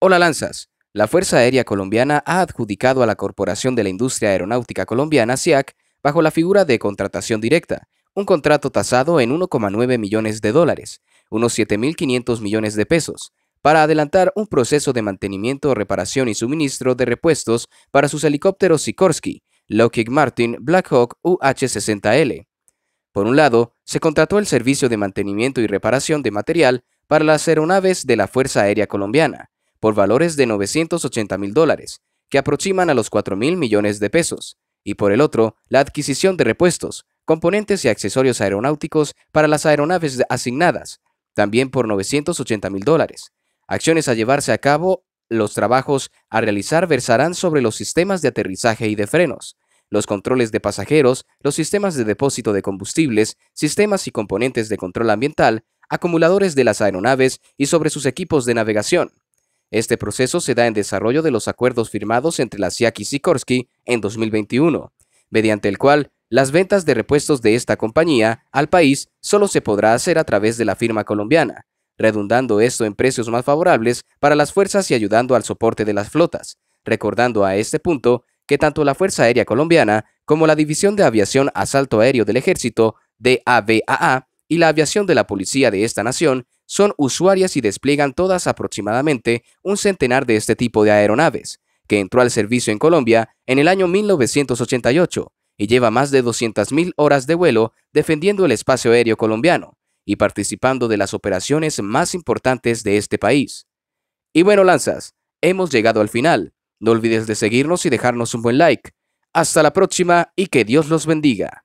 Hola Lanzas. La Fuerza Aérea Colombiana ha adjudicado a la Corporación de la Industria Aeronáutica Colombiana, SIAC, bajo la figura de contratación directa, un contrato tasado en 1,9 millones de dólares, unos 7.500 millones de pesos, para adelantar un proceso de mantenimiento, reparación y suministro de repuestos para sus helicópteros Sikorsky, Lockheed Martin Black Hawk UH-60L. Por un lado, se contrató el servicio de mantenimiento y reparación de material para las aeronaves de la Fuerza Aérea Colombiana, por valores de 980 mil dólares, que aproximan a los 4 mil millones de pesos, y por el otro, la adquisición de repuestos, componentes y accesorios aeronáuticos para las aeronaves asignadas, también por 980 mil dólares. Acciones a llevarse a cabo, los trabajos a realizar versarán sobre los sistemas de aterrizaje y de frenos, los controles de pasajeros, los sistemas de depósito de combustibles, sistemas y componentes de control ambiental, acumuladores de las aeronaves y sobre sus equipos de navegación. Este proceso se da en desarrollo de los acuerdos firmados entre la SIAC y Sikorsky en 2021, mediante el cual las ventas de repuestos de esta compañía al país solo se podrá hacer a través de la firma colombiana, redundando esto en precios más favorables para las fuerzas y ayudando al soporte de las flotas, recordando a este punto que tanto la Fuerza Aérea Colombiana como la División de Aviación Asalto Aéreo del Ejército, DAVAA, y la aviación de la policía de esta nación son usuarias y despliegan todas aproximadamente un centenar de este tipo de aeronaves, que entró al servicio en Colombia en el año 1988 y lleva más de 200.000 horas de vuelo defendiendo el espacio aéreo colombiano y participando de las operaciones más importantes de este país. Y bueno, lanzas, hemos llegado al final. No olvides de seguirnos y dejarnos un buen like. Hasta la próxima y que Dios los bendiga.